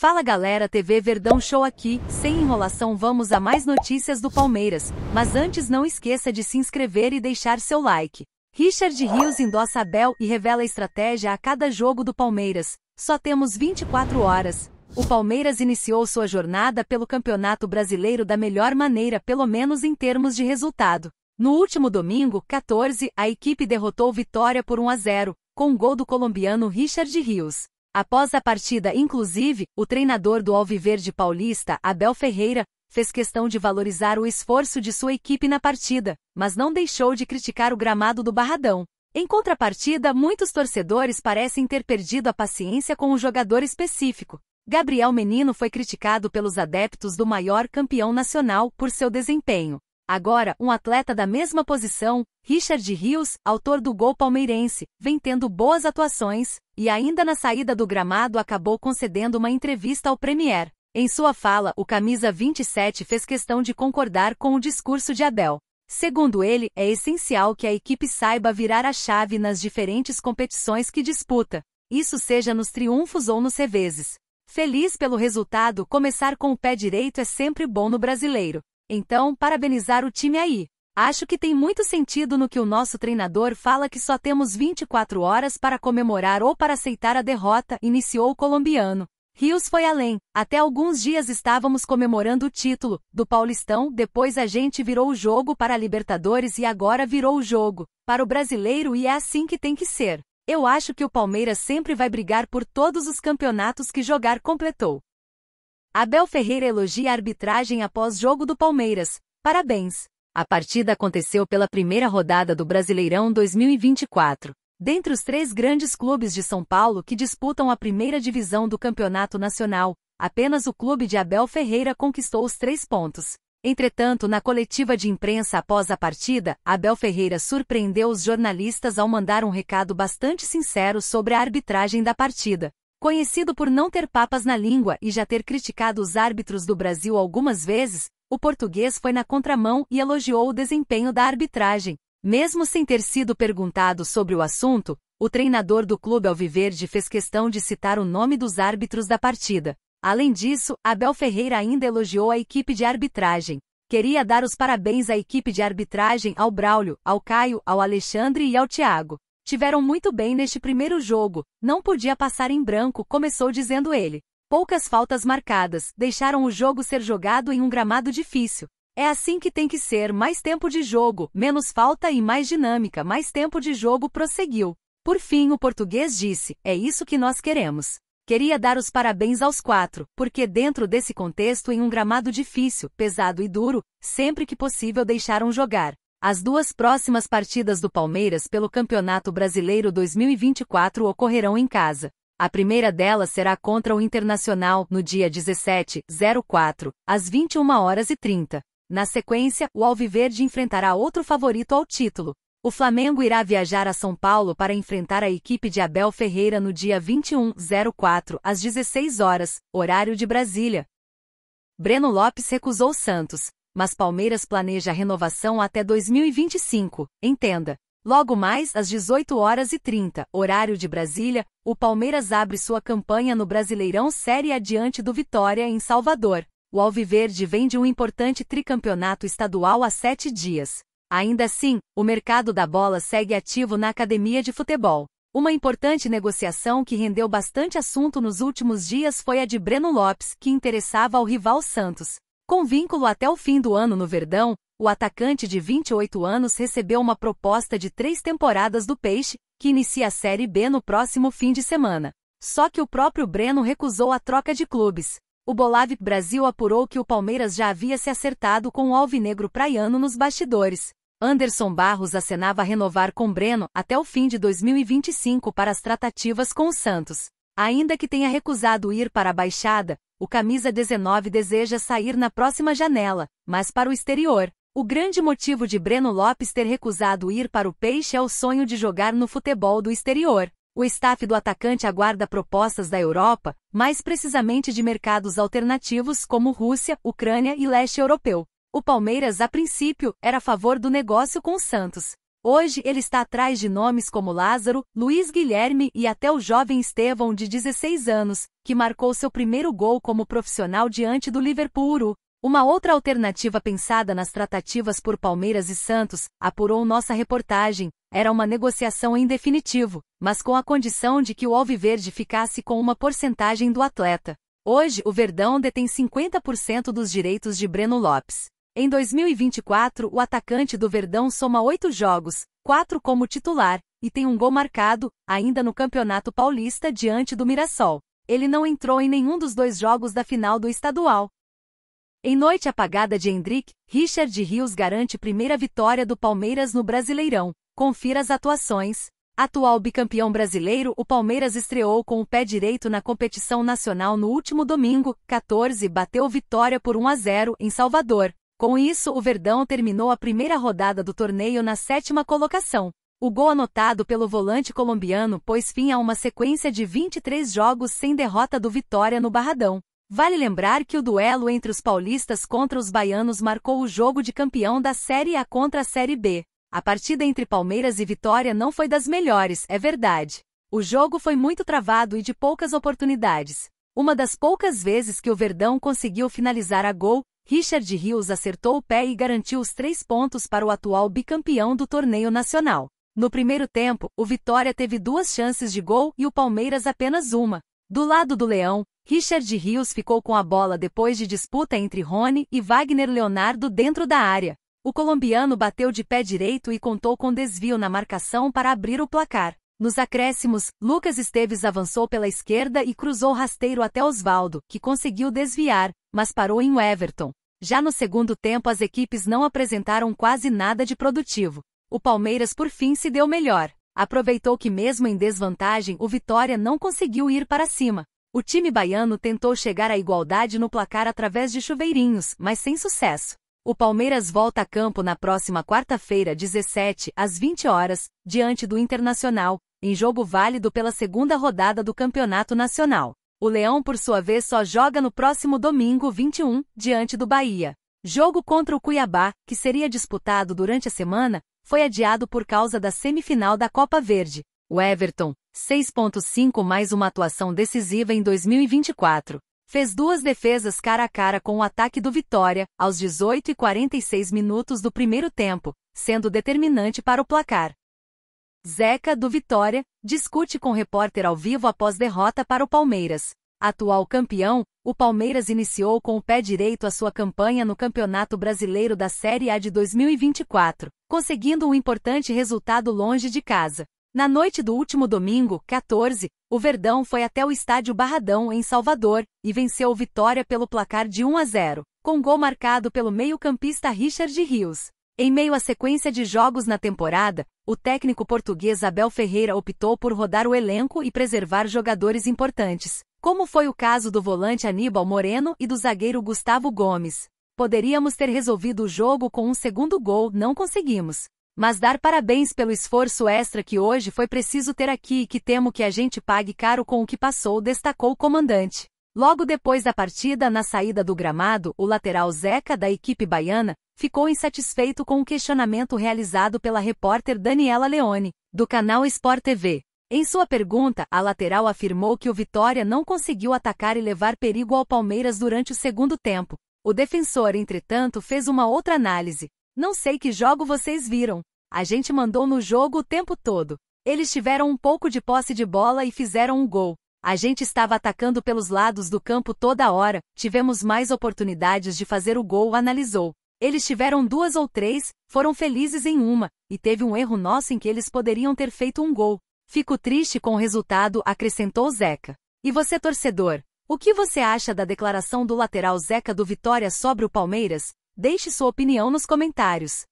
Fala galera, TV Verdão Show aqui. Sem enrolação, vamos a mais notícias do Palmeiras, mas antes não esqueça de se inscrever e deixar seu like. Richard Rios endossa Abel e revela estratégia a cada jogo do Palmeiras. Só temos 24 horas. O Palmeiras iniciou sua jornada pelo Campeonato Brasileiro da melhor maneira, pelo menos em termos de resultado. No último domingo, 14, a equipe derrotou Vitória por 1 a 0, com gol do colombiano Richard Rios. Após a partida, inclusive, o treinador do Alviverde Paulista, Abel Ferreira, fez questão de valorizar o esforço de sua equipe na partida, mas não deixou de criticar o gramado do Barradão. Em contrapartida, muitos torcedores parecem ter perdido a paciência com um jogador específico. Gabriel Menino foi criticado pelos adeptos do maior campeão nacional por seu desempenho. Agora, um atleta da mesma posição, Richard Rios, autor do gol palmeirense, vem tendo boas atuações, e ainda na saída do gramado acabou concedendo uma entrevista ao Premier. Em sua fala, o camisa 27 fez questão de concordar com o discurso de Abel. Segundo ele, é essencial que a equipe saiba virar a chave nas diferentes competições que disputa, isso seja nos triunfos ou nos reveses. Feliz pelo resultado, começar com o pé direito é sempre bom no brasileiro. Então, parabenizar o time aí. Acho que tem muito sentido no que o nosso treinador fala que só temos 24 horas para comemorar ou para aceitar a derrota, iniciou o colombiano. Rios foi além. Até alguns dias estávamos comemorando o título do Paulistão, depois a gente virou o jogo para a Libertadores e agora virou o jogo para o brasileiro e é assim que tem que ser. Eu acho que o Palmeiras sempre vai brigar por todos os campeonatos que jogar, completou. Abel Ferreira elogia a arbitragem após jogo do Palmeiras. Parabéns. A partida aconteceu pela primeira rodada do Brasileirão 2024. Dentre os três grandes clubes de São Paulo que disputam a primeira divisão do Campeonato Nacional, apenas o clube de Abel Ferreira conquistou os três pontos. Entretanto, na coletiva de imprensa após a partida, Abel Ferreira surpreendeu os jornalistas ao mandar um recado bastante sincero sobre a arbitragem da partida. Conhecido por não ter papas na língua e já ter criticado os árbitros do Brasil algumas vezes, o português foi na contramão e elogiou o desempenho da arbitragem. Mesmo sem ter sido perguntado sobre o assunto, o treinador do clube Alviverde fez questão de citar o nome dos árbitros da partida. Além disso, Abel Ferreira ainda elogiou a equipe de arbitragem. Queria dar os parabéns à equipe de arbitragem ao Braulio, ao Caio, ao Alexandre e ao Thiago. Tiveram muito bem neste primeiro jogo, não podia passar em branco, começou dizendo ele. Poucas faltas marcadas deixaram o jogo ser jogado em um gramado difícil. É assim que tem que ser: mais tempo de jogo, menos falta e mais dinâmica, mais tempo de jogo prosseguiu. Por fim, o português disse: é isso que nós queremos. Queria dar os parabéns aos quatro, porque dentro desse contexto, em um gramado difícil, pesado e duro, sempre que possível deixaram jogar. As duas próximas partidas do Palmeiras pelo Campeonato Brasileiro 2024 ocorrerão em casa. A primeira delas será contra o Internacional, no dia 17/04, às 21 horas e 30. Na sequência, o Alviverde enfrentará outro favorito ao título. O Flamengo irá viajar a São Paulo para enfrentar a equipe de Abel Ferreira no dia 21/04 às 16 horas, horário de Brasília. Breno Lopes recusou Santos, mas Palmeiras planeja renovação até 2025. Entenda. Logo mais às 18 horas e 30, horário de Brasília, o Palmeiras abre sua campanha no Brasileirão Série A diante do Vitória em Salvador. O Alviverde vende um importante tricampeonato estadual há sete dias. Ainda assim, o mercado da bola segue ativo na academia de futebol. Uma importante negociação que rendeu bastante assunto nos últimos dias foi a de Breno Lopes, que interessava ao rival Santos. Com vínculo até o fim do ano no Verdão, o atacante de 28 anos recebeu uma proposta de três temporadas do Peixe, que inicia a Série B no próximo fim de semana. Só que o próprio Breno recusou a troca de clubes. O Bolavic Brasil apurou que o Palmeiras já havia se acertado com o alvinegro praiano nos bastidores. Anderson Barros acenava renovar com Breno até o fim de 2025 para as tratativas com o Santos. Ainda que tenha recusado ir para a Baixada, o camisa 19 deseja sair na próxima janela, mas para o exterior. O grande motivo de Breno Lopes ter recusado ir para o Peixe é o sonho de jogar no futebol do exterior. O staff do atacante aguarda propostas da Europa, mais precisamente de mercados alternativos como Rússia, Ucrânia e leste europeu. O Palmeiras, a princípio, era a favor do negócio com o Santos, Hoje ele está atrás de nomes como Lázaro, Luiz Guilherme e até o jovem Estevão de 16 anos, que marcou seu primeiro gol como profissional diante do Liverpool. Uma outra alternativa pensada nas tratativas por Palmeiras e Santos, apurou nossa reportagem, era uma negociação em definitivo, mas com a condição de que o Alviverde ficasse com uma porcentagem do atleta. Hoje, o Verdão detém 50% dos direitos de Breno Lopes. Em 2024, o atacante do Verdão soma oito jogos, quatro como titular, e tem um gol marcado, ainda no Campeonato Paulista diante do Mirassol. Ele não entrou em nenhum dos dois jogos da final do estadual. Em noite apagada de Hendrick, Richard de Rios garante primeira vitória do Palmeiras no Brasileirão. Confira as atuações. Atual bicampeão brasileiro, o Palmeiras estreou com o pé direito na competição nacional no último domingo, 14, bateu vitória por 1 a 0 em Salvador. Com isso, o Verdão terminou a primeira rodada do torneio na sétima colocação. O gol anotado pelo volante colombiano pôs fim a uma sequência de 23 jogos sem derrota do Vitória no Barradão. Vale lembrar que o duelo entre os paulistas contra os baianos marcou o jogo de campeão da Série A contra a Série B. A partida entre Palmeiras e Vitória não foi das melhores, é verdade. O jogo foi muito travado e de poucas oportunidades. Uma das poucas vezes que o Verdão conseguiu finalizar a gol, Richard Rios acertou o pé e garantiu os três pontos para o atual bicampeão do torneio nacional. No primeiro tempo, o Vitória teve duas chances de gol e o Palmeiras apenas uma. Do lado do Leão, Richard Rios ficou com a bola depois de disputa entre Rony e Wagner Leonardo dentro da área. O colombiano bateu de pé direito e contou com desvio na marcação para abrir o placar. Nos acréscimos, Lucas Esteves avançou pela esquerda e cruzou rasteiro até Osvaldo, que conseguiu desviar, mas parou em Everton. Já no segundo tempo as equipes não apresentaram quase nada de produtivo. O Palmeiras por fim se deu melhor. Aproveitou que mesmo em desvantagem o Vitória não conseguiu ir para cima. O time baiano tentou chegar à igualdade no placar através de chuveirinhos, mas sem sucesso. O Palmeiras volta a campo na próxima quarta-feira, 17, às 20 horas, diante do Internacional, em jogo válido pela segunda rodada do Campeonato Nacional. O Leão, por sua vez, só joga no próximo domingo, 21, diante do Bahia. Jogo contra o Cuiabá, que seria disputado durante a semana, foi adiado por causa da semifinal da Copa Verde. O Everton, 6.5 mais uma atuação decisiva em 2024 fez duas defesas cara a cara com o ataque do Vitória, aos 18 e 46 minutos do primeiro tempo, sendo determinante para o placar. Zeca, do Vitória, discute com repórter ao vivo após derrota para o Palmeiras. Atual campeão, o Palmeiras iniciou com o pé direito a sua campanha no Campeonato Brasileiro da Série A de 2024, conseguindo um importante resultado longe de casa. Na noite do último domingo, 14, o Verdão foi até o estádio Barradão, em Salvador, e venceu o Vitória pelo placar de 1 a 0, com gol marcado pelo meio-campista Richard Rios. Em meio à sequência de jogos na temporada, o técnico português Abel Ferreira optou por rodar o elenco e preservar jogadores importantes, como foi o caso do volante Aníbal Moreno e do zagueiro Gustavo Gomes. Poderíamos ter resolvido o jogo com um segundo gol, não conseguimos mas dar parabéns pelo esforço extra que hoje foi preciso ter aqui e que temo que a gente pague caro com o que passou, destacou o comandante. Logo depois da partida, na saída do gramado, o lateral Zeca da equipe baiana ficou insatisfeito com o questionamento realizado pela repórter Daniela Leone, do canal Sport TV. Em sua pergunta, a lateral afirmou que o Vitória não conseguiu atacar e levar perigo ao Palmeiras durante o segundo tempo. O defensor, entretanto, fez uma outra análise. Não sei que jogo vocês viram, a gente mandou no jogo o tempo todo. Eles tiveram um pouco de posse de bola e fizeram um gol. A gente estava atacando pelos lados do campo toda hora, tivemos mais oportunidades de fazer o gol, analisou. Eles tiveram duas ou três, foram felizes em uma, e teve um erro nosso em que eles poderiam ter feito um gol. Fico triste com o resultado, acrescentou Zeca. E você, torcedor? O que você acha da declaração do lateral Zeca do Vitória sobre o Palmeiras? Deixe sua opinião nos comentários.